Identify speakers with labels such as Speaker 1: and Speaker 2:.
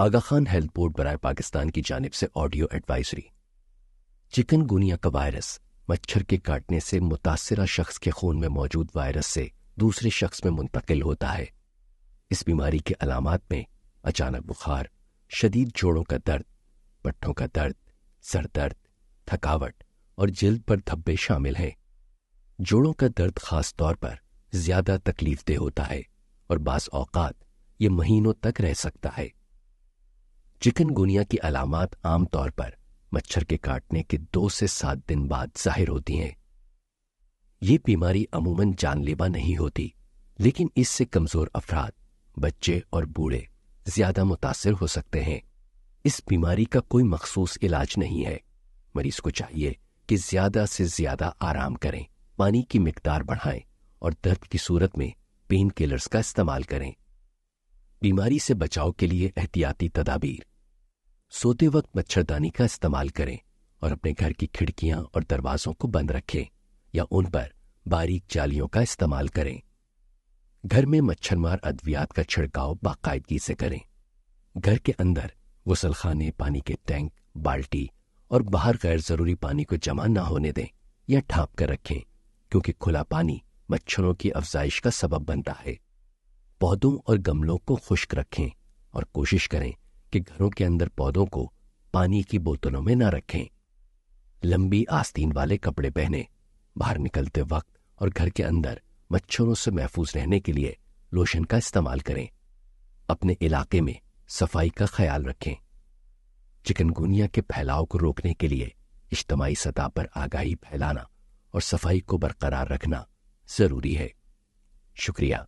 Speaker 1: आगा Khan health board बरए पाकिस्तान की जानब से ऑडियो एडवाइजरी चिकन गुनिया का वायरस मच्छर के काटने से मुतासर शख्स के खून में मौजूद वायरस से दूसरे शख्स में मुंतकिल होता है इस बीमारी के अलामत में अचानक बुखार शदीद जोड़ों का दर्द पट्ठों का दर्द सर दर्द थकावट और जल्द पर धब्बे शामिल हैं जोड़ों का दर्द खास तौर पर ज्यादा तकलीफदेह होता है और बास औकात ये महीनों तक रह सकता है चिकनगुनिया की अलामत आमतौर पर मच्छर के काटने के दो से सात दिन बाद जाहिर होती हैं ये बीमारी अमूमन जानलेवा नहीं होती लेकिन इससे कमजोर अफराद बच्चे और बूढ़े ज्यादा मुतासर हो सकते हैं इस बीमारी का कोई मखसूस इलाज नहीं है मरीज को चाहिए कि ज्यादा से ज्यादा आराम करें पानी की मकदार बढ़ाएं और दर्द की सूरत में पेन किलर्स का इस्तेमाल करें बीमारी से बचाव के लिए एहतियाती तदाबीर सोते वक्त मच्छरदानी का इस्तेमाल करें और अपने घर की खिड़कियां और दरवाजों को बंद रखें या उन पर बारीक जालियों का इस्तेमाल करें घर में मच्छरमार अद्वियात का छिड़काव बाकायदगी से करें घर के अंदर गुसलखाने पानी के टैंक बाल्टी और बाहर गैर जरूरी पानी को जमा ना होने दें या ढांप कर रखें क्योंकि खुला पानी मच्छरों की अफजाइश का सबब बनता है पौधों और गमलों को खुश्क रखें और कोशिश करें कि घरों के अंदर पौधों को पानी की बोतलों में न रखें लंबी आस्तीन वाले कपड़े पहने बाहर निकलते वक्त और घर के अंदर मच्छरों से महफूज रहने के लिए लोशन का इस्तेमाल करें अपने इलाके में सफाई का ख्याल रखें चिकनगुनिया के फैलाव को रोकने के लिए इज्तमाही सतह पर आगाही फैलाना और सफाई को बरकरार रखना जरूरी है शुक्रिया